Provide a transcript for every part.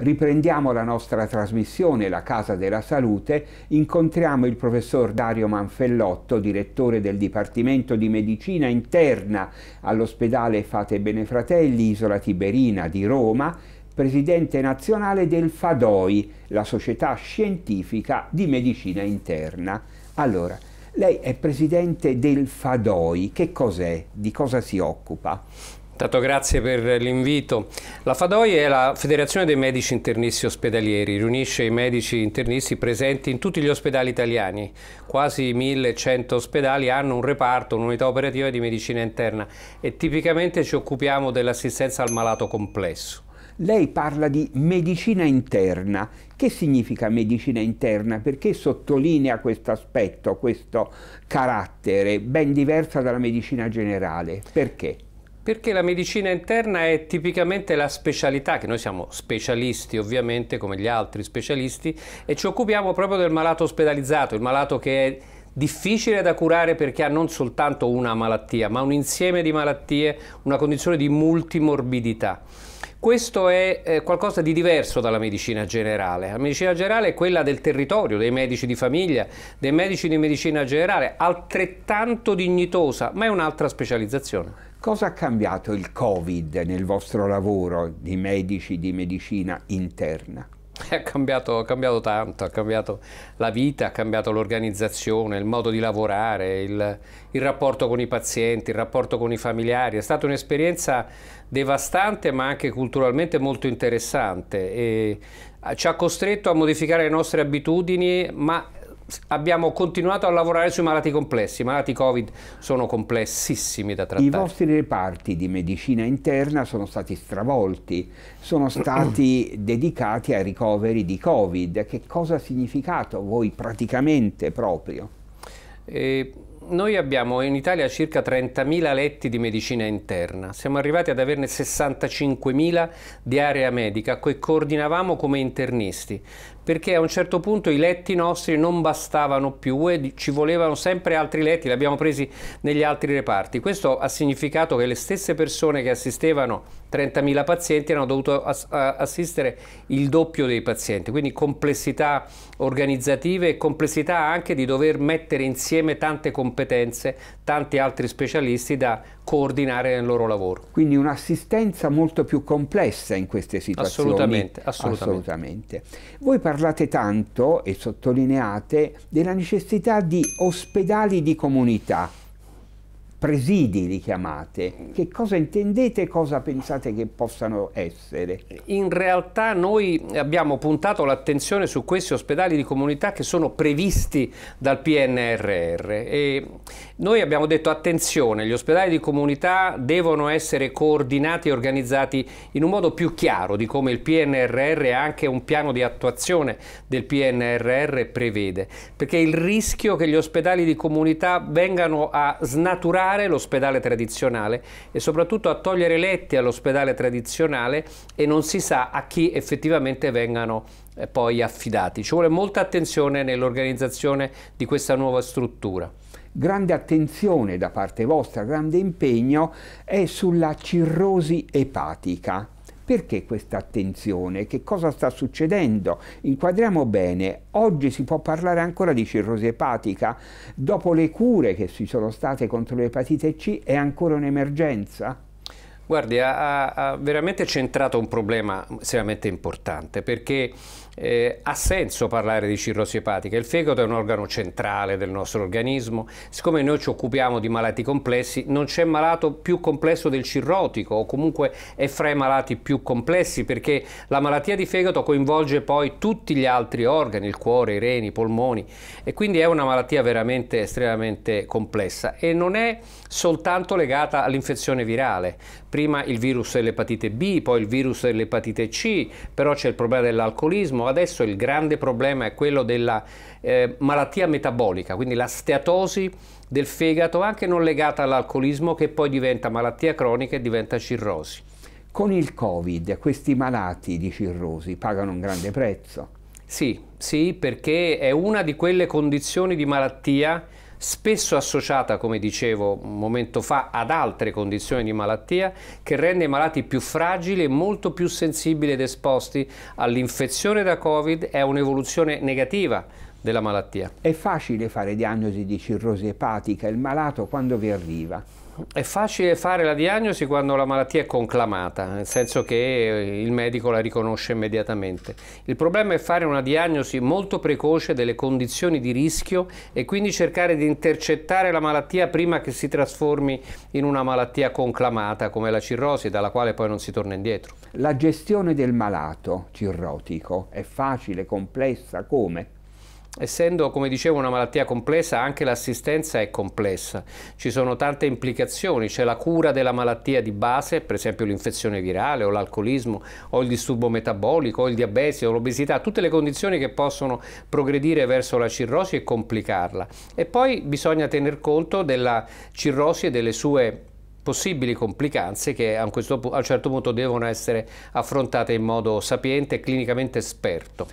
Riprendiamo la nostra trasmissione La Casa della Salute, incontriamo il professor Dario Manfellotto, direttore del Dipartimento di Medicina Interna all'ospedale Fate Bene Fratelli, Isola Tiberina di Roma, presidente nazionale del FADOI, la Società Scientifica di Medicina Interna. Allora, lei è presidente del FADOI, che cos'è? Di cosa si occupa? Tanto grazie per l'invito. La FADOI è la Federazione dei Medici Internisti Ospedalieri, riunisce i medici internisti presenti in tutti gli ospedali italiani. Quasi 1100 ospedali hanno un reparto, un'unità operativa di medicina interna e tipicamente ci occupiamo dell'assistenza al malato complesso. Lei parla di medicina interna. Che significa medicina interna? Perché sottolinea questo aspetto, questo carattere ben diverso dalla medicina generale? Perché? Perché la medicina interna è tipicamente la specialità, che noi siamo specialisti ovviamente come gli altri specialisti, e ci occupiamo proprio del malato ospedalizzato, il malato che è difficile da curare perché ha non soltanto una malattia, ma un insieme di malattie, una condizione di multimorbidità. Questo è eh, qualcosa di diverso dalla medicina generale. La medicina generale è quella del territorio, dei medici di famiglia, dei medici di medicina generale, altrettanto dignitosa, ma è un'altra specializzazione. Cosa ha cambiato il Covid nel vostro lavoro di medici di medicina interna? Ha cambiato, ha cambiato tanto, ha cambiato la vita, ha cambiato l'organizzazione, il modo di lavorare, il, il, rapporto con i pazienti, il rapporto con i familiari. È stata un'esperienza devastante ma anche culturalmente molto interessante e eh, ci ha costretto a modificare le nostre abitudini ma abbiamo continuato a lavorare sui malati complessi. I malati Covid sono complessissimi da trattare. I vostri reparti di medicina interna sono stati stravolti, sono stati dedicati ai ricoveri di Covid. Che cosa ha significato voi praticamente proprio? E eh, noi abbiamo in Italia circa 30.000 letti di medicina interna, siamo arrivati ad averne 65.000 di area medica che coordinavamo come internisti perché a un certo punto i letti nostri non bastavano più e ci volevano sempre altri letti, li abbiamo presi negli altri reparti. Questo ha significato che le stesse persone che assistevano 30.000 pazienti hanno dovuto assistere il doppio dei pazienti, quindi complessità organizzative e complessità anche di dover mettere insieme tante competenze, tanti altri specialisti da coordinare nel loro lavoro. Quindi un'assistenza molto più complessa in queste situazioni. Assolutamente, assolutamente. assolutamente. Voi parlate tanto e sottolineate della necessità di ospedali di comunità presidi li chiamate, che cosa intendete e cosa pensate che possano essere? In realtà noi abbiamo puntato l'attenzione su questi ospedali di comunità che sono previsti dal PNRR e noi abbiamo detto attenzione, gli ospedali di comunità devono essere coordinati e organizzati in un modo più chiaro di come il PNRR e anche un piano di attuazione del PNRR prevede, perché il rischio che gli ospedali di comunità vengano a snaturare salvare l'ospedale tradizionale e soprattutto a togliere letti all'ospedale tradizionale e non si sa a chi effettivamente vengano eh, poi affidati. Ci vuole molta attenzione nell'organizzazione di questa nuova struttura grande attenzione da parte vostra, grande impegno è sulla cirrosi epatica. Perché questa attenzione? Che cosa sta succedendo? Inquadriamo bene, oggi si può parlare ancora di cirrosi epatica, dopo le cure che ci sono state contro l'epatite C è ancora un'emergenza? Guardi, ha, ha veramente centrato un problema estremamente importante perché eh, ha senso parlare di cirrosi epatica. Il fegato è un organo centrale del nostro organismo. Siccome noi ci occupiamo di malati complessi, non c'è malato più complesso del cirrotico o comunque è fra i malati più complessi perché la malattia di fegato coinvolge poi tutti gli altri organi, il cuore, i reni, i polmoni e quindi è una malattia veramente estremamente complessa e non è soltanto legata all'infezione virale. Prima prima il virus dell'epatite B, poi il virus dell'epatite C, però c'è il problema dell'alcolismo, adesso il grande problema è quello della eh, malattia metabolica, quindi la steatosi del fegato, anche non legata all'alcolismo, che poi diventa malattia cronica e diventa cirrosi. Con il Covid questi malati di cirrosi pagano un grande prezzo? Sì, sì, perché è una di quelle condizioni di malattia spesso associata, come dicevo un momento fa, ad altre condizioni di malattia, che rende i malati più fragili e molto più sensibili ed esposti all'infezione da Covid e a un'evoluzione negativa della malattia. È facile fare diagnosi di cirrosi epatica, il malato quando vi arriva? È facile fare la diagnosi quando la malattia è conclamata, nel senso che eh, il medico la riconosce immediatamente. Il problema è fare una diagnosi molto precoce delle condizioni di rischio e quindi cercare di intercettare la malattia prima che si trasformi in una malattia conclamata come la cirrosi, dalla quale poi non si torna indietro. La gestione del malato cirrotico è facile, complessa, come? essendo, come dicevo, una malattia complessa, anche l'assistenza è complessa. Ci sono tante implicazioni, c'è la cura della malattia di base, per esempio l'infezione virale o l'alcolismo o il disturbo metabolico o il diabete o l'obesità, tutte le condizioni che possono progredire verso la cirrosi e complicarla. E poi bisogna tener conto della cirrosi e delle sue possibili complicanze che a, questo, a un certo punto devono essere affrontate in modo sapiente e clinicamente esperto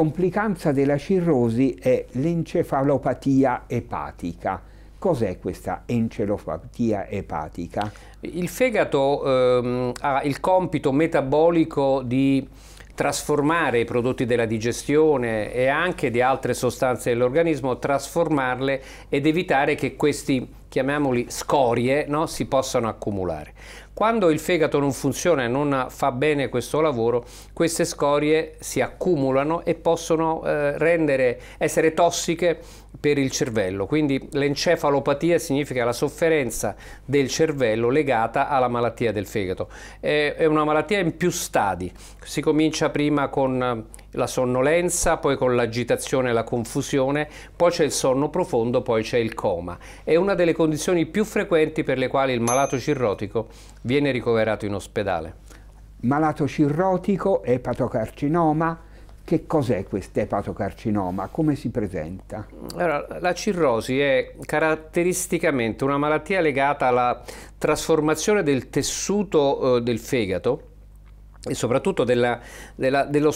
complicanza della cirrosi è l'encefalopatia epatica. Cos'è questa encefalopatia epatica? Il fegato ehm, ha il compito metabolico di trasformare i prodotti della digestione e anche di altre sostanze dell'organismo, trasformarle ed evitare che questi, chiamiamoli scorie, no, si possano accumulare. Quando il fegato non funziona e non fa bene questo lavoro, queste scorie si accumulano e possono eh, rendere, essere tossiche per il cervello. Quindi l'encefalopatia significa la sofferenza del cervello legata alla malattia del fegato. È, è una malattia in più stadi. Si comincia prima con la sonnolenza, poi con l'agitazione e la confusione, poi c'è il sonno profondo, poi c'è il coma. È una delle condizioni più frequenti per le quali il malato cirrotico viene ricoverato in ospedale. Malato cirrotico, epatocarcinoma, che cos'è questo epatocarcinoma? Come si presenta? Allora, la cirrosi è caratteristicamente una malattia legata alla trasformazione del tessuto eh, del fegato e soprattutto della, della, dello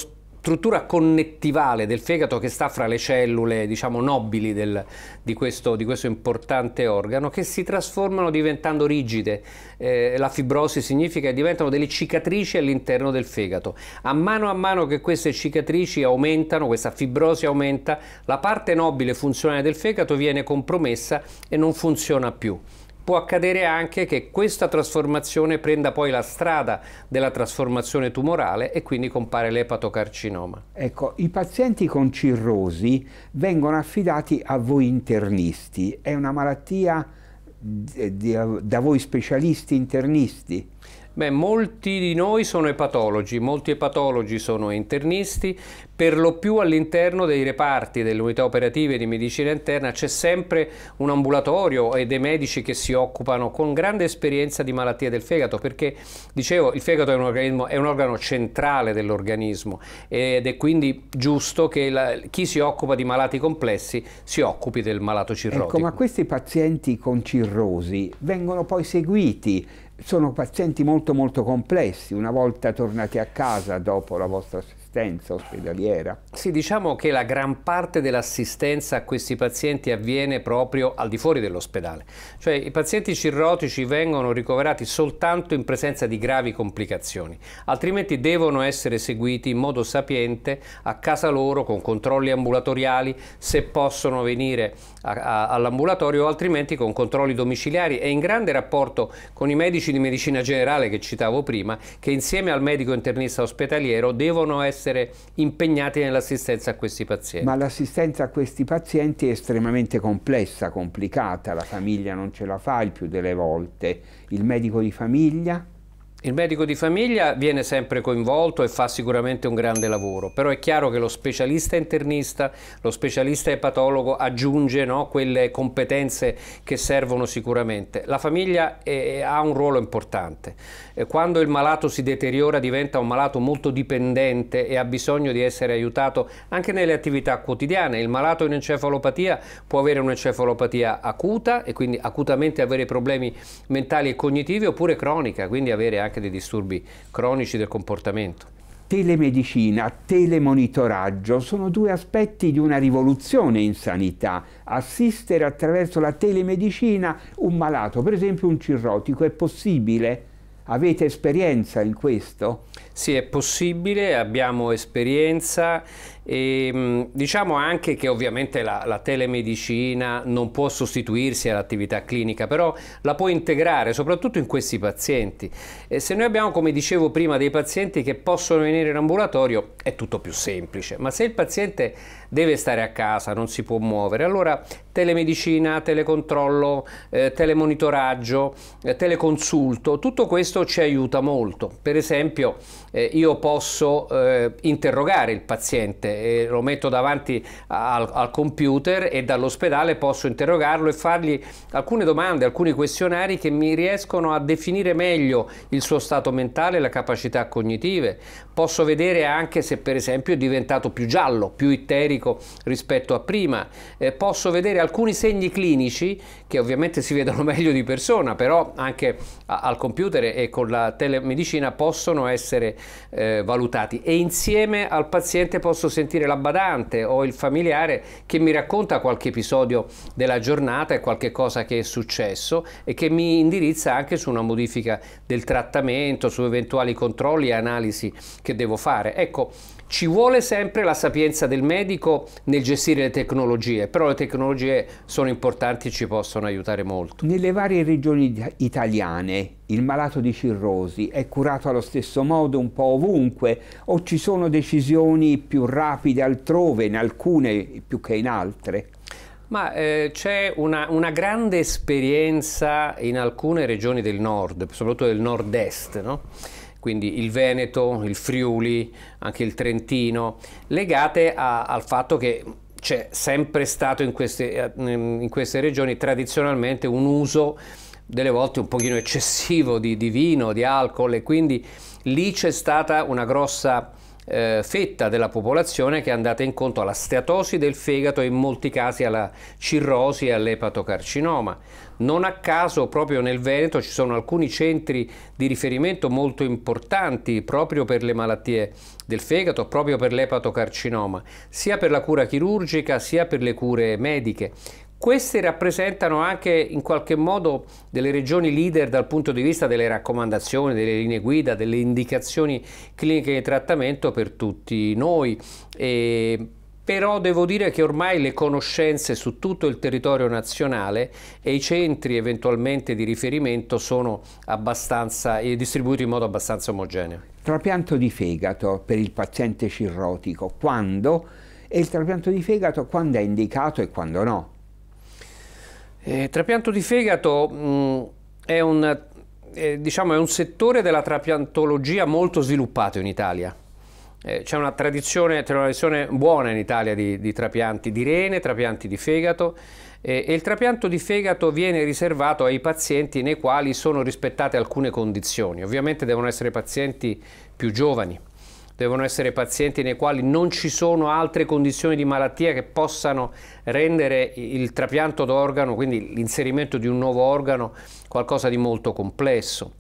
struttura connettivale del fegato che sta fra le cellule diciamo, nobili del, di, questo, di, questo, importante organo che si trasformano diventando rigide. Eh, la fibrosi significa che diventano delle cicatrici all'interno del fegato. A mano a mano che queste cicatrici aumentano, questa fibrosi aumenta, la parte nobile funzionale del fegato viene compromessa e non funziona più può accadere anche che questa trasformazione prenda poi la strada della trasformazione tumorale e quindi compare l'epatocarcinoma. Ecco, i pazienti con cirrosi vengono affidati a voi internisti, è una malattia eh, da voi specialisti internisti? Beh, molti di noi sono epatologi, molti epatologi sono internisti, per lo più all'interno dei reparti delle unità operative di medicina interna c'è sempre un ambulatorio e dei medici che si occupano con grande esperienza di malattie del fegato, perché dicevo il fegato è un, è un organo centrale dell'organismo ed è quindi giusto che la, chi si occupa di malati complessi si occupi del malato ecco, cirrotico. Ecco, ma questi pazienti con cirrosi vengono poi seguiti sono pazienti molto molto complessi una volta tornati a casa dopo la vostra assistenza ospedaliera. Sì, diciamo che la gran parte dell'assistenza a questi pazienti avviene proprio al di fuori dell'ospedale, cioè i pazienti cirrotici vengono ricoverati soltanto in presenza di gravi complicazioni, altrimenti devono essere seguiti in modo sapiente a casa loro con controlli ambulatoriali se possono venire all'ambulatorio o altrimenti con controlli domiciliari e in grande rapporto con i medici di medicina generale che citavo prima, che insieme al medico internista ospedaliero devono essere impegnati nell'assistenza a questi pazienti. Ma l'assistenza a questi pazienti è estremamente complessa, complicata, la famiglia non ce la fa il più delle volte, il medico di famiglia? Il medico di famiglia viene sempre coinvolto e fa sicuramente un grande lavoro, però è chiaro che lo specialista internista, lo specialista epatologo aggiunge no, quelle competenze che servono sicuramente. La famiglia è, eh, ha un ruolo importante. Eh, quando il malato si deteriora diventa un malato molto dipendente e ha bisogno di essere aiutato anche nelle attività quotidiane. Il malato in encefalopatia può avere un'encefalopatia acuta e quindi acutamente avere problemi mentali e cognitivi oppure cronica, quindi avere anche anche dei disturbi cronici del comportamento. Telemedicina, telemonitoraggio sono due aspetti di una rivoluzione in sanità. Assistere attraverso la telemedicina un malato, per esempio un cirrotico, è possibile? Avete esperienza in questo? Sì, è possibile, abbiamo esperienza e, ehm, diciamo anche che ovviamente la, la telemedicina non può sostituirsi all'attività clinica, però la può integrare, soprattutto in questi pazienti. E se noi abbiamo, come dicevo prima, dei pazienti che possono venire in ambulatorio, è tutto più semplice, ma se il paziente deve stare a casa, non si può muovere, allora telemedicina, telecontrollo, eh, telemonitoraggio, eh, teleconsulto, tutto questo ci aiuta molto. Per esempio, eh, io posso eh, interrogare il paziente, eh, lo metto davanti al, al computer e dall'ospedale posso interrogarlo e fargli alcune domande, alcuni questionari che mi riescono a definire meglio il suo stato mentale, la capacità cognitive. Posso vedere anche se per esempio è diventato più giallo, più itterico rispetto a prima. Eh, posso vedere alcuni segni clinici che ovviamente si vedono meglio di persona, però anche a, al computer e con la telemedicina possono essere eh, valutati e insieme al paziente posso sentire la badante o il familiare che mi racconta qualche episodio della giornata e qualche cosa che è successo e che mi indirizza anche su una modifica del trattamento, su eventuali controlli e analisi che devo fare. Ecco, ci vuole sempre la sapienza del medico nel gestire le tecnologie, però le tecnologie sono importanti e ci possono aiutare molto. Nelle varie regioni italiane il malato di cirrosi è curato allo stesso modo un po' ovunque o ci sono decisioni più rapide altrove, in alcune più che in altre? Ma eh, c'è una, una, grande esperienza in alcune regioni del nord, soprattutto del nord-est, no? quindi il Veneto, il Friuli, anche il Trentino, legate a, al fatto che c'è sempre stato in queste, eh, in queste, regioni tradizionalmente un uso delle volte un pochino eccessivo di, di vino, di alcol e quindi lì c'è stata una grossa eh, fetta della popolazione che è andata incontro alla steatosi del fegato e in molti casi alla cirrosi e all'epatocarcinoma. Non a caso proprio nel Veneto ci sono alcuni centri di riferimento molto importanti proprio per le malattie del fegato, proprio per l'epatocarcinoma, sia per la cura chirurgica sia per le cure mediche. Queste rappresentano anche in qualche modo delle regioni leader dal punto di vista delle raccomandazioni, delle linee guida, delle indicazioni cliniche di trattamento per tutti noi. E però devo dire che ormai le conoscenze su tutto il territorio nazionale e i centri eventualmente di riferimento sono eh, distribuiti in modo abbastanza omogeneo. Trapianto di fegato per il paziente cirrotico, quando? E il trapianto di fegato quando è indicato e quando no? Eh, trapianto di fegato mh, mm, è, un, eh, diciamo, è un settore della trapiantologia molto sviluppato in Italia. Eh, c'è una tradizione, tradizione, buona in Italia di, di, trapianti di rene, trapianti di fegato eh, e il trapianto di fegato viene riservato ai pazienti nei quali sono rispettate alcune condizioni. Ovviamente devono essere pazienti più giovani, devono essere pazienti nei quali non ci sono altre condizioni di malattia che possano rendere il trapianto d'organo, quindi l'inserimento di un nuovo organo, qualcosa di molto complesso.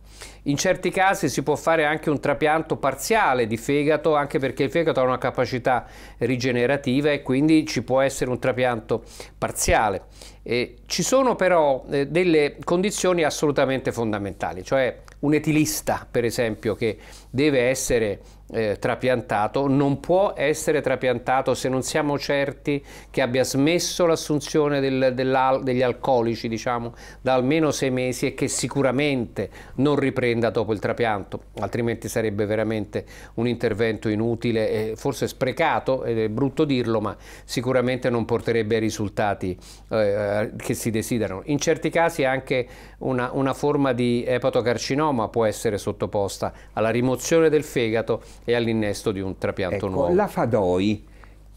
In certi casi si può fare anche un trapianto parziale di fegato, anche perché il fegato ha una capacità rigenerativa e quindi ci può essere un trapianto parziale. Eh, ci sono però eh, delle condizioni assolutamente fondamentali, cioè un etilista, per esempio, che deve essere eh, trapiantato non può essere trapiantato se non siamo certi che abbia smesso l'assunzione del, degli alcolici diciamo, da almeno sei mesi e che sicuramente non riprenda dopo il trapianto, altrimenti sarebbe veramente un intervento inutile e forse sprecato, ed è brutto dirlo, ma sicuramente non porterebbe ai risultati eh, eh che si desiderano. In certi casi anche una, una forma di epatocarcinoma può essere sottoposta alla rimozione del fegato e all'innesto di un trapianto ecco, nuovo. La Fadoi,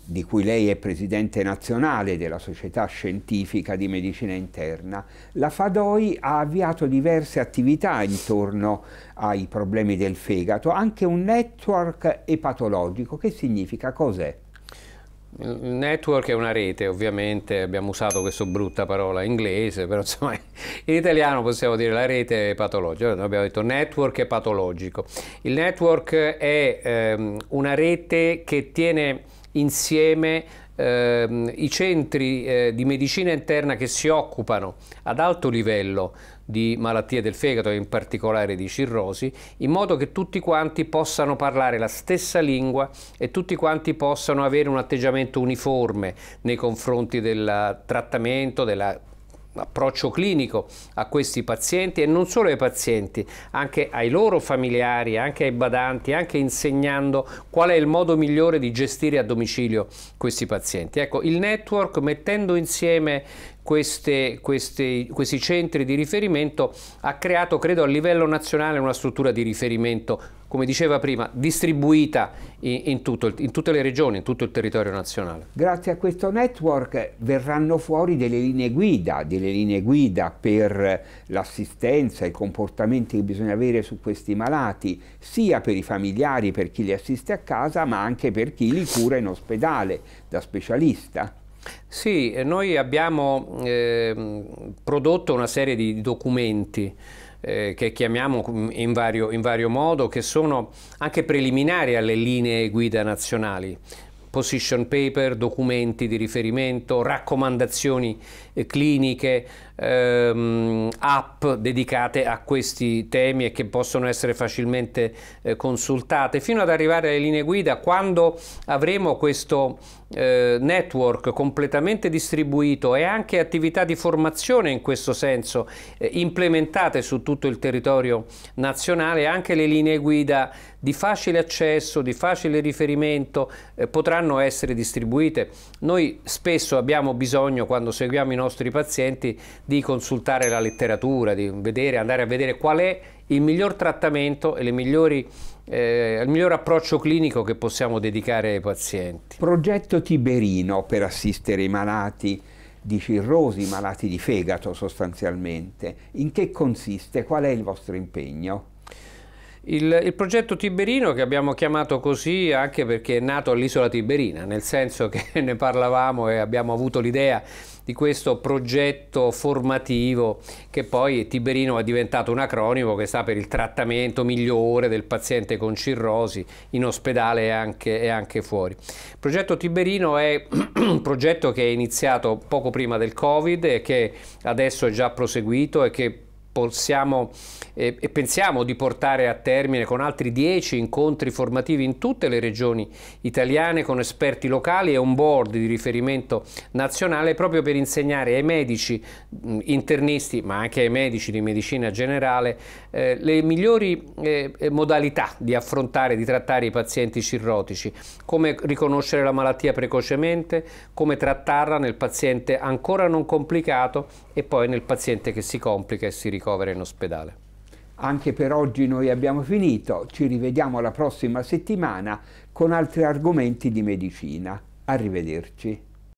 di cui lei è presidente nazionale della Società Scientifica di Medicina Interna, la Fadoi ha avviato diverse attività intorno ai problemi del fegato, anche un network epatologico. Che significa? Cos'è? Il network è una rete, ovviamente abbiamo usato questa brutta parola inglese, però insomma in italiano possiamo dire la rete patologica, noi abbiamo detto network è patologico. Il network è ehm, una rete che tiene insieme ehm, i centri eh, di medicina interna che si occupano ad alto livello di malattie del fegato e in particolare di cirrosi, in modo che tutti quanti possano parlare la stessa lingua e tutti quanti possano avere un atteggiamento uniforme nei confronti del trattamento, della approccio clinico a questi pazienti e non solo ai pazienti, anche ai loro familiari, anche ai badanti, anche insegnando qual è il modo migliore di gestire a domicilio questi pazienti. Ecco, il network mettendo insieme queste, questi, questi centri di riferimento ha creato, credo, a livello nazionale una struttura di riferimento, come diceva prima, distribuita in, in, tutto, in tutte le regioni, in tutto il territorio nazionale. Grazie a questo network verranno fuori delle linee guida, delle linee guida per l'assistenza, i comportamenti che bisogna avere su questi malati, sia per i familiari, per chi li assiste a casa, ma anche per chi li cura in ospedale, da specialista. Sì, noi abbiamo eh, prodotto una serie di documenti eh, che chiamiamo mm, in vario, in vario modo, che sono anche preliminari alle linee guida nazionali position paper, documenti di riferimento, raccomandazioni eh, cliniche, ehm, app dedicate a questi temi e che possono essere facilmente eh, consultate, fino ad arrivare alle linee guida, quando avremo questo eh, network completamente distribuito e anche attività di formazione in questo senso eh, implementate su tutto il territorio nazionale, anche le linee guida di facile accesso, di facile riferimento eh, potranno essere distribuite. Noi spesso abbiamo bisogno, quando seguiamo i nostri pazienti, di consultare la letteratura, di vedere, andare a vedere qual è il miglior trattamento e migliori, eh, il miglior approccio clinico che possiamo dedicare ai pazienti. Progetto Tiberino per assistere i malati di cirrosi, malati di fegato sostanzialmente. In che consiste? Qual è il vostro impegno? Il, il, progetto Tiberino che abbiamo chiamato così anche perché è nato all'isola Tiberina, nel senso che ne parlavamo e abbiamo avuto l'idea di questo progetto formativo che poi Tiberino è diventato un acronimo che sta per il trattamento migliore del paziente con cirrosi in ospedale e anche, e anche fuori. Il progetto Tiberino è un progetto che è iniziato poco prima del Covid e che adesso è già proseguito e che possiamo e, e pensiamo di portare a termine con altri 10 incontri formativi in tutte le regioni italiane con esperti locali e un board di riferimento nazionale proprio per insegnare ai medici internisti ma anche ai medici di medicina generale eh, le migliori eh, eh modalità di affrontare, e di trattare i pazienti cirrotici, come riconoscere la malattia precocemente, come trattarla nel paziente ancora non complicato e poi nel paziente che si complica e si ricovera in ospedale. Anche per oggi noi abbiamo finito, ci rivediamo la prossima settimana con altri argomenti di medicina. Arrivederci.